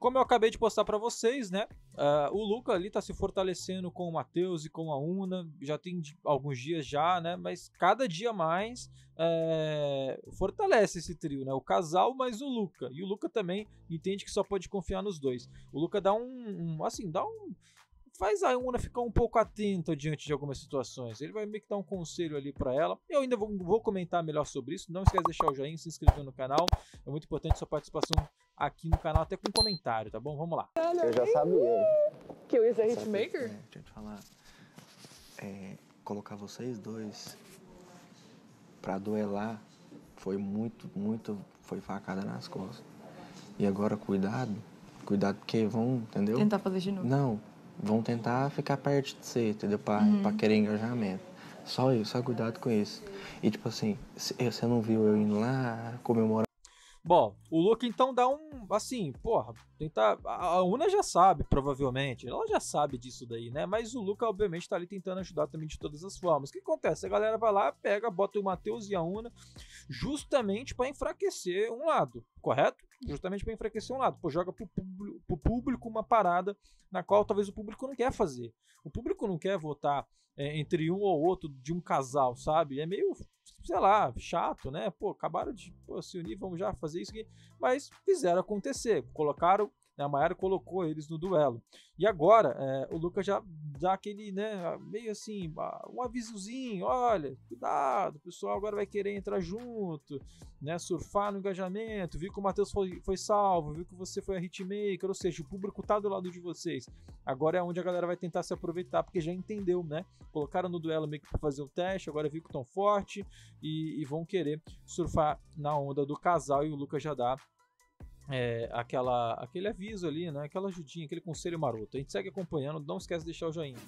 Como eu acabei de postar para vocês, né? Uh, o Luca ali tá se fortalecendo com o Matheus e com a Una, já tem alguns dias já, né? Mas cada dia mais é, fortalece esse trio, né? O casal mais o Luca. E o Luca também entende que só pode confiar nos dois. O Luca dá um, um assim, dá um faz a Una ficar um pouco atenta diante de algumas situações. Ele vai meio que dar um conselho ali para ela. Eu ainda vou, vou, comentar melhor sobre isso. Não esquece de deixar o joinha, se inscrever no canal. É muito importante sua participação aqui no canal, até com comentário, tá bom? Vamos lá. Eu já sabia. Que eu ia ser hitmaker? Né, deixa eu te falar. É, colocar vocês dois pra duelar foi muito, muito. Foi facada nas costas. E agora, cuidado. Cuidado, porque vão, entendeu? Tentar fazer de novo. Não, vão tentar ficar perto de você, entendeu? Pra, uhum. pra querer engajamento. Só isso, só cuidado com isso. E tipo assim, você não viu eu indo lá comemorar. Bom, o Luke então dá um. Assim, porra, tentar. A Una já sabe, provavelmente. Ela já sabe disso daí, né? Mas o Luke, obviamente, tá ali tentando ajudar também de todas as formas. O que acontece? A galera vai lá, pega, bota o Matheus e a Una justamente para enfraquecer um lado, correto? justamente para enfraquecer um lado. Pô, joga para o público uma parada na qual talvez o público não quer fazer. O público não quer votar é, entre um ou outro de um casal, sabe? É meio, sei lá, chato, né? Pô, acabaram de pô, se unir, vamos já fazer isso aqui. Mas fizeram acontecer, colocaram né? A Maiara colocou eles no duelo. E agora, é, o Lucas já dá aquele, né, meio assim, um avisozinho, olha, cuidado, o pessoal agora vai querer entrar junto, né, surfar no engajamento, viu que o Matheus foi, foi salvo, viu que você foi a hitmaker, ou seja, o público tá do lado de vocês. Agora é onde a galera vai tentar se aproveitar, porque já entendeu, né? Colocaram no duelo meio que pra fazer um teste, agora viu que estão forte e, e vão querer surfar na onda do casal e o Lucas já dá é, aquela, aquele aviso ali, né? aquela ajudinha, aquele conselho maroto. A gente segue acompanhando, não esquece de deixar o joinha.